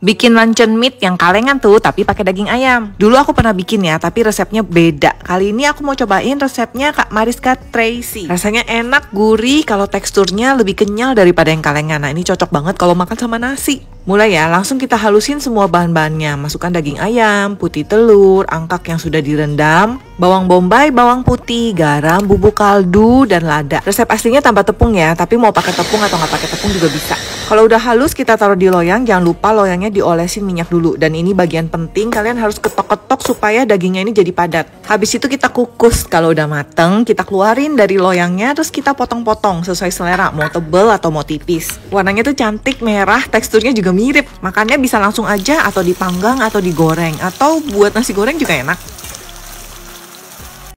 bikin luncheon meat yang kalengan tuh tapi pakai daging ayam. Dulu aku pernah bikin ya, tapi resepnya beda. Kali ini aku mau cobain resepnya Kak Mariska Tracy. Rasanya enak, gurih, kalau teksturnya lebih kenyal daripada yang kalengan. Nah, ini cocok banget kalau makan sama nasi. Mulai ya, langsung kita halusin semua bahan-bahannya. Masukkan daging ayam, putih telur, angkak yang sudah direndam, bawang bombay, bawang putih, garam, bubuk kaldu, dan lada. Resep aslinya tanpa tepung ya, tapi mau pakai tepung atau nggak pakai tepung juga bisa. Kalau udah halus kita taruh di loyang, jangan lupa loyangnya diolesin minyak dulu. Dan ini bagian penting, kalian harus ketok-ketok supaya dagingnya ini jadi padat. Habis itu kita kukus, kalau udah mateng kita keluarin dari loyangnya, terus kita potong-potong sesuai selera, mau tebel atau mau tipis. Warnanya tuh cantik, merah, teksturnya juga mirip. Makannya bisa langsung aja atau dipanggang atau digoreng atau buat nasi goreng juga enak.